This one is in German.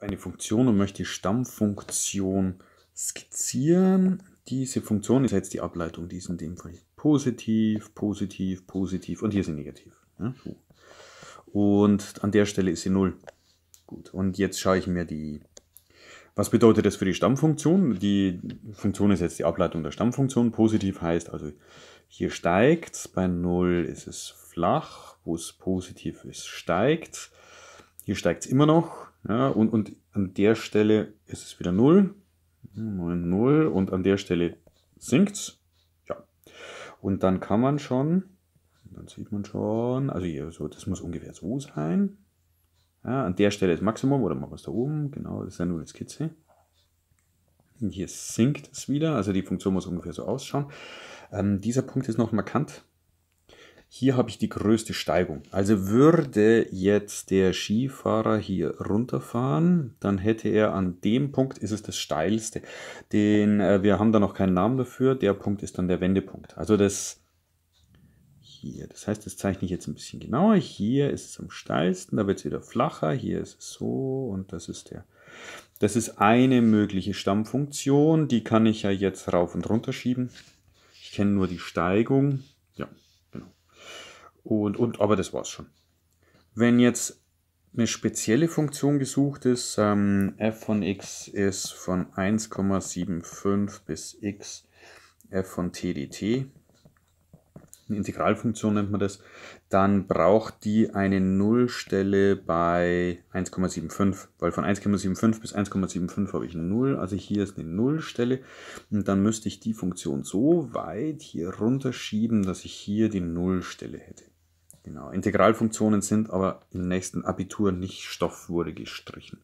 eine Funktion und möchte die Stammfunktion skizzieren. Diese Funktion ist jetzt die Ableitung, die ist in dem Fall positiv, positiv, positiv und hier ist sie negativ. Ja, Und an der Stelle ist sie 0. Gut, und jetzt schaue ich mir die, was bedeutet das für die Stammfunktion? Die Funktion ist jetzt die Ableitung der Stammfunktion. Positiv heißt also, hier steigt bei 0 ist es flach, wo es positiv ist, steigt hier steigt es immer noch. Ja, und, und an der Stelle ist es wieder 0. 9, 0. Und an der Stelle sinkt es. Ja. Und dann kann man schon, dann sieht man schon, also hier so, das muss ungefähr so sein. Ja, an der Stelle ist Maximum, oder machen wir es da oben, genau, das ist ja nur eine Skizze. hier sinkt es wieder, also die Funktion muss ungefähr so ausschauen. Ähm, dieser Punkt ist noch markant, hier habe ich die größte Steigung. Also würde jetzt der Skifahrer hier runterfahren, dann hätte er an dem Punkt, ist es das steilste. Den, äh, wir haben da noch keinen Namen dafür, der Punkt ist dann der Wendepunkt. Also das hier, das heißt, das zeichne ich jetzt ein bisschen genauer. Hier ist es am steilsten, da wird es wieder flacher, hier ist es so und das ist der... Das ist eine mögliche Stammfunktion, die kann ich ja jetzt rauf und runter schieben. Ich kenne nur die Steigung. Ja, und, und, aber das war's schon. Wenn jetzt eine spezielle Funktion gesucht ist, ähm, f von x ist von 1,75 bis x f von t dt, eine Integralfunktion nennt man das, dann braucht die eine Nullstelle bei 1,75, weil von 1,75 bis 1,75 habe ich eine Null, also hier ist eine Nullstelle und dann müsste ich die Funktion so weit hier runterschieben, dass ich hier die Nullstelle hätte. Genau. Integralfunktionen sind aber im nächsten Abitur nicht Stoff wurde gestrichen.